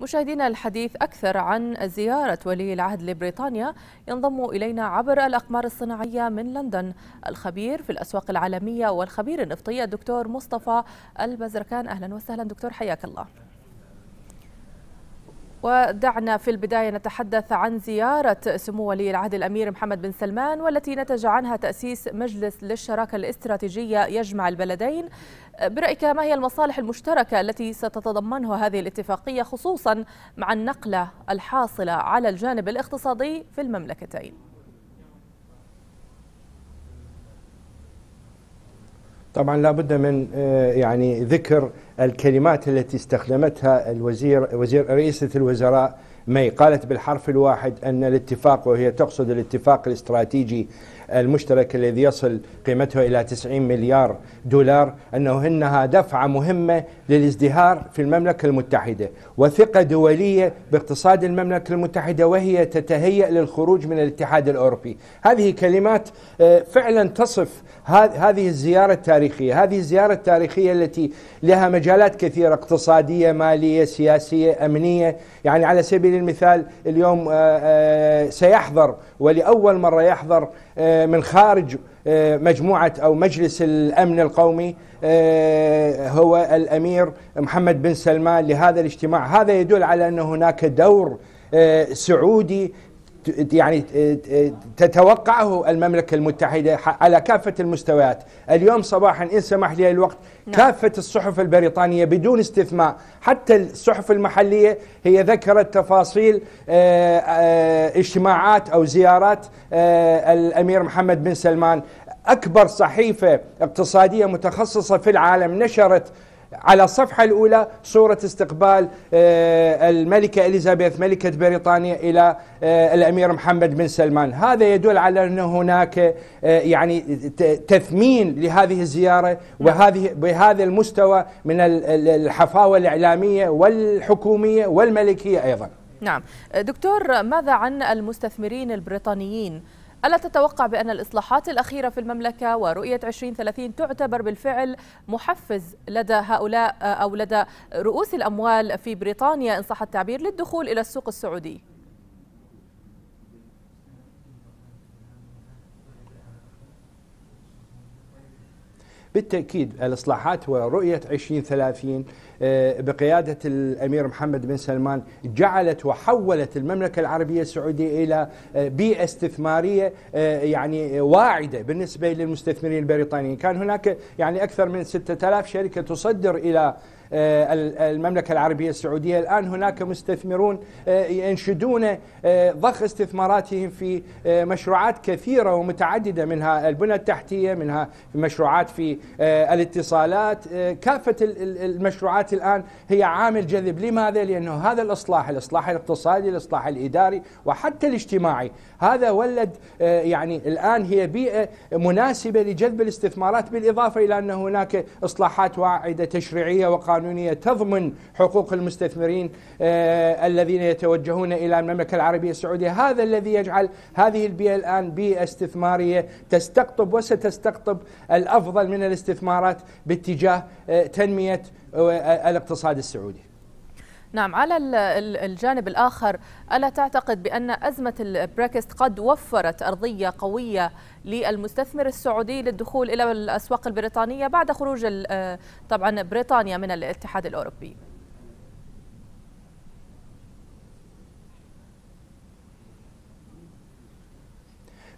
مشاهدينا الحديث أكثر عن زيارة ولي العهد لبريطانيا ينضم إلينا عبر الأقمار الصناعية من لندن الخبير في الأسواق العالمية والخبير النفطي الدكتور مصطفى البزركان أهلا وسهلا دكتور حياك الله ودعنا في البداية نتحدث عن زيارة سمو ولي العهد الأمير محمد بن سلمان والتي نتج عنها تأسيس مجلس للشراكة الاستراتيجية يجمع البلدين برأيك ما هي المصالح المشتركة التي ستتضمنها هذه الاتفاقية خصوصا مع النقلة الحاصلة على الجانب الاقتصادي في المملكتين طبعا لابد من آه، يعني ذكر الكلمات التي استخدمتها الوزير وزير رئيسة الوزراء مي قالت بالحرف الواحد أن الاتفاق وهي تقصد الاتفاق الاستراتيجي المشترك الذي يصل قيمته إلى 90 مليار دولار أنه إنها دفعة مهمة للازدهار في المملكة المتحدة وثقة دولية باقتصاد المملكة المتحدة وهي تتهيأ للخروج من الاتحاد الأوروبي هذه كلمات آه، فعلا تصف هذه الزيارة التاريخية هذه الزيارة التاريخية التي لها مجال مجالات كثيرة اقتصادية مالية سياسية أمنية يعني على سبيل المثال اليوم آه، آه، سيحضر ولأول مرة يحضر آه، من خارج مجموعة أو مجلس الأمن القومي هو الأمير محمد بن سلمان لهذا الاجتماع هذا يدل على أن هناك دور سعودي يعني تتوقعه المملكة المتحدة على كافة المستويات اليوم صباحا إن سمح لي الوقت نعم. كافة الصحف البريطانية بدون استثناء حتى الصحف المحلية هي ذكرت تفاصيل آه، آه، اجتماعات أو زيارات آه، الأمير محمد بن سلمان أكبر صحيفة اقتصادية متخصصة في العالم نشرت على الصفحة الأولى صورة استقبال آه، الملكة إليزابيث ملكة بريطانيا إلى آه، الأمير محمد بن سلمان هذا يدل على أن هناك آه، يعني تثمين لهذه الزيارة نعم. وهذه بهذا المستوى من الحفاوة الإعلامية والحكومية والملكية أيضا نعم دكتور ماذا عن المستثمرين البريطانيين ألا تتوقع بأن الإصلاحات الأخيرة في المملكة ورؤية 2030 تعتبر بالفعل محفز لدى هؤلاء أو لدى رؤوس الأموال في بريطانيا إن صح التعبير للدخول إلى السوق السعودي؟ بالتأكيد الإصلاحات ورؤية 2030 آه، بقيادة الأمير محمد بن سلمان جعلت وحولت المملكة العربية السعودية إلى آه، بيئة استثمارية آه، يعني واعدة بالنسبة للمستثمرين البريطانيين كان هناك يعني أكثر من 6000 شركة تصدر إلى آه، المملكة العربية السعودية الآن هناك مستثمرون آه، ينشدون آه، ضخ استثماراتهم في مشروعات كثيرة ومتعددة منها البنى التحتية منها مشروعات في الاتصالات كافة المشروعات الآن هي عامل جذب لماذا؟ لأنه هذا الإصلاح الإصلاح الاقتصادي الإصلاح الإداري وحتى الاجتماعي هذا ولد يعني الآن هي بيئة مناسبة لجذب الاستثمارات بالإضافة إلى أن هناك إصلاحات واعدة تشريعية وقانونية قانونية تضمن حقوق المستثمرين آه، الذين يتوجهون إلى المملكة العربية السعودية هذا الذي يجعل هذه البيئة الآن بيئة استثمارية تستقطب وستستقطب الأفضل من الاستثمارات باتجاه آه، تنمية آه، الاقتصاد السعودي نعم على الجانب الآخر ألا تعتقد بأن أزمة البريكست قد وفرت أرضية قوية للمستثمر السعودي للدخول إلى الأسواق البريطانية بعد خروج آه، طبعا بريطانيا من الاتحاد الأوروبي؟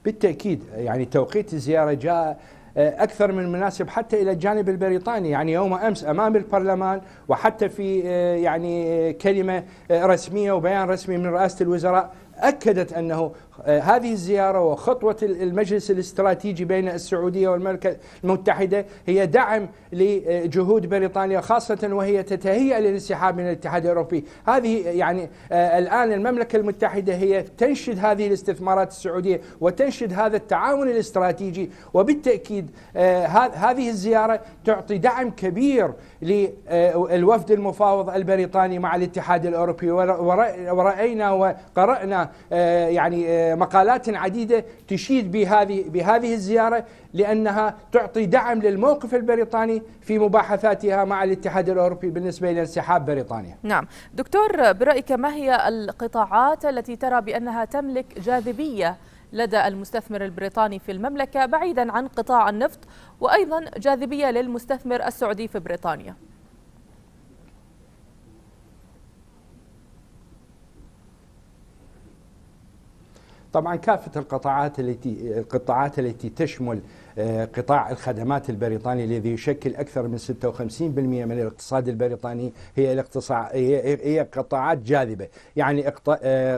بالتاكيد يعني توقيت الزياره جاء آه، أكثر من مناسب حتى إلى الجانب البريطاني يعني يوم أمس أمام البرلمان وحتى في آه، يعني آه، كلمة رسمية وبيان رسمي من رئاسة الوزراء أكدت أنه آه، هذه الزيارة وخطوة المجلس الاستراتيجي بين السعودية والمملكة المتحدة هي دعم لجهود بريطانيا خاصة وهي تتهيأ للانسحاب من الاتحاد الأوروبي هذه يعني آه، الآن المملكة المتحدة هي تنشد هذه الاستثمارات السعودية وتنشد هذا التعاون الاستراتيجي وبالتأكيد آه، هذه الزيارة تعطي دعم كبير للوفد المفاوض البريطاني مع الاتحاد الأوروبي ورأينا وقرأنا آه، يعني آه، مقالات عديدة تشيد بهذه بهذه الزيارة لأنها تعطي دعم للموقف البريطاني في مباحثاتها مع الاتحاد الأوروبي بالنسبة إلى انسحاب بريطانيا نعم دكتور برأيك ما هي القطاعات التي ترى بأنها تملك جاذبية لدى المستثمر البريطاني في المملكة بعيدا عن قطاع النفط وأيضا جاذبية للمستثمر السعودي في بريطانيا طبعا كافه القطاعات التي القطاعات التي تشمل آه، قطاع الخدمات البريطاني الذي يشكل أكثر من 56% من الاقتصاد البريطاني هي الاقتصاد هي قطاعات جاذبة يعني آه،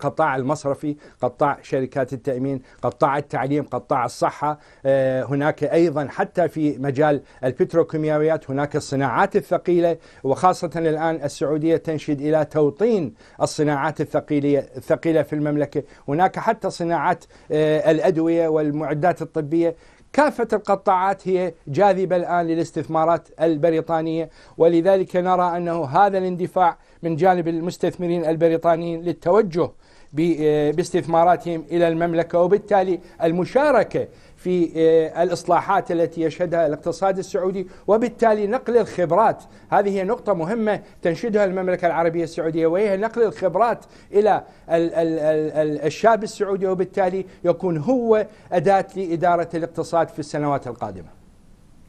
قطاع المصرفي قطاع شركات التأمين قطاع التعليم قطاع الصحة آه، هناك أيضا حتى في مجال البتروكيماويات هناك الصناعات الثقيلة وخاصة الآن السعودية تنشد إلى توطين الصناعات الثقيلة الثقيلة في المملكة هناك حتى صناعات الأدوية والمعدات الطبية كافة القطاعات هي جاذبة الآن للاستثمارات البريطانية ولذلك نرى أنه هذا الاندفاع من جانب المستثمرين البريطانيين للتوجه آه، باستثماراتهم إلى المملكة وبالتالي المشاركة في آه، الإصلاحات التي يشهدها الاقتصاد السعودي وبالتالي نقل الخبرات هذه هي نقطة مهمة تنشدها المملكة العربية السعودية وهي نقل الخبرات إلى الشاب السعودي وبالتالي يكون هو أداة لإدارة الاقتصاد في السنوات القادمة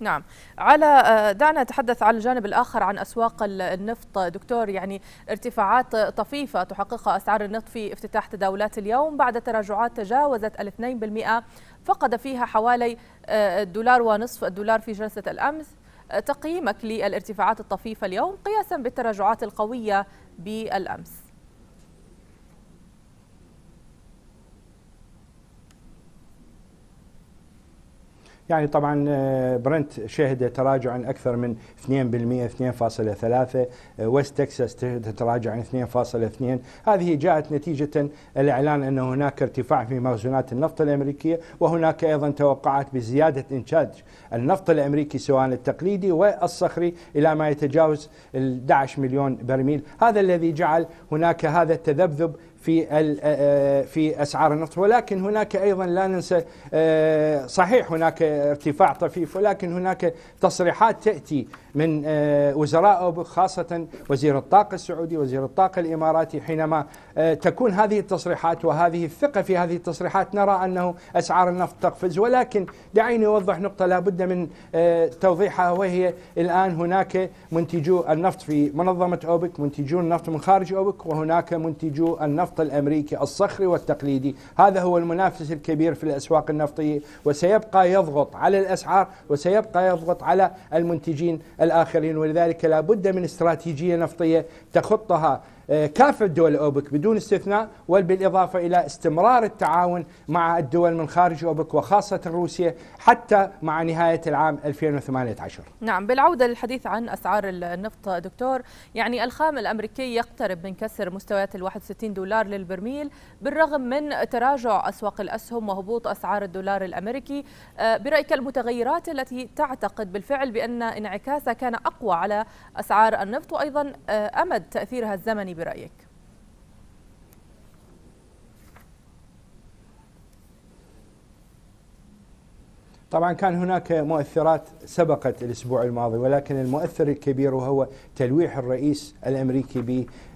نعم على آه، دعنا نتحدث على الجانب الآخر عن أسواق النفط دكتور يعني ارتفاعات طفيفة تحققها أسعار النفط في افتتاح تداولات اليوم بعد تراجعات تجاوزت الاثنين بالمئة فقد فيها حوالي الدولار آه، ونصف الدولار في جلسة الأمس آه، تقييمك للارتفاعات الطفيفة اليوم قياسا بالتراجعات القوية بالأمس يعني طبعا برنت آه، شهد تراجعا اكثر من 2% 2.3 ويست تكساس تراجعا 2.2 هذه جاءت نتيجه الاعلان ان هناك ارتفاع في مخزونات النفط الامريكيه وهناك ايضا توقعات بزياده انتاج النفط الامريكي سواء التقليدي والصخري الى ما يتجاوز 11 مليون برميل هذا الذي جعل هناك هذا التذبذب في في اسعار النفط ولكن هناك ايضا لا ننسى آه، صحيح هناك ارتفاع طفيف ولكن هناك تصريحات تاتي من آه، وزراء خاصة وزير الطاقة السعودي وزير الطاقة الإماراتي حينما آه، تكون هذه التصريحات وهذه الثقة في هذه التصريحات نرى أنه أسعار النفط تقفز ولكن دعيني أوضح نقطة لابد من آه، توضيحها وهي الآن هناك منتجو النفط في منظمة أوبك منتجو النفط من خارج أوبك وهناك منتجو النفط الأمريكي الصخري والتقليدي هذا هو المنافس الكبير في الأسواق النفطية وسيبقى يضغط على الأسعار وسيبقى يضغط على المنتجين الآخرين ولذلك لا بد من استراتيجية نفطية تخطها آه، كافة دول أوبك بدون استثناء وبالإضافة إلى استمرار التعاون مع الدول من خارج أوبك وخاصة روسيا حتى مع نهاية العام 2018 نعم بالعودة للحديث عن أسعار النفط دكتور يعني الخام الأمريكي يقترب من كسر مستويات ال 61 دولار للبرميل بالرغم من تراجع أسواق الأسهم وهبوط أسعار الدولار الأمريكي آه، برأيك المتغيرات التي تعتقد بالفعل بأن انعكاسها كان أقوى على أسعار النفط وأيضا آه، أمد تأثيرها الزمني برأيك؟ طبعا كان هناك مؤثرات سبقت الاسبوع الماضي ولكن المؤثر الكبير هو تلويح الرئيس الامريكي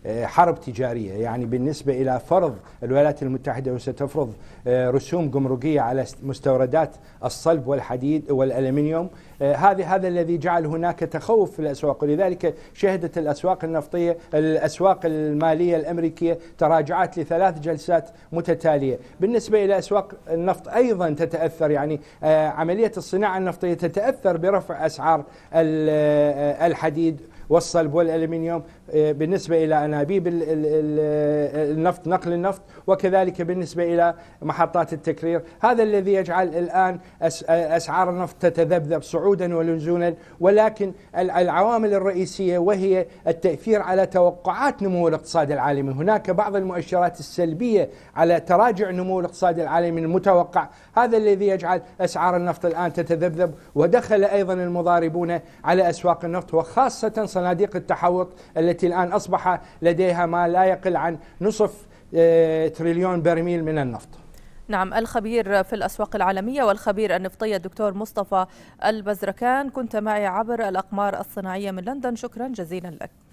بحرب تجاريه يعني بالنسبه الى فرض الولايات المتحده وستفرض آه، رسوم جمركيه على مستوردات الصلب والحديد والالمنيوم آه، هذا هذا الذي جعل هناك تخوف في الاسواق ولذلك شهدت الاسواق النفطيه الاسواق الماليه الامريكيه تراجعات لثلاث جلسات متتاليه بالنسبه الى اسواق النفط ايضا تتاثر يعني آه، عملية الصناعة النفطية تتأثر برفع أسعار الحديد والصلب والألمنيوم آه، بالنسبة إلى أنابيب آه، النفط نقل النفط وكذلك بالنسبة إلى محطات التكرير هذا الذي يجعل الآن آه، أسعار النفط تتذبذب صعودا ونزولا ولكن العوامل الرئيسية وهي التأثير على توقعات نمو الاقتصاد العالمي هناك بعض المؤشرات السلبية على تراجع نمو الاقتصاد العالمي المتوقع هذا الذي يجعل أسعار النفط الآن تتذبذب ودخل أيضا المضاربون على أسواق النفط وخاصة صناديق التحوط التي الآن أصبح لديها ما لا يقل عن نصف آه، تريليون برميل من النفط نعم الخبير في الأسواق العالمية والخبير النفطي الدكتور مصطفى البزركان كنت معي عبر الأقمار الصناعية من لندن شكرا جزيلا لك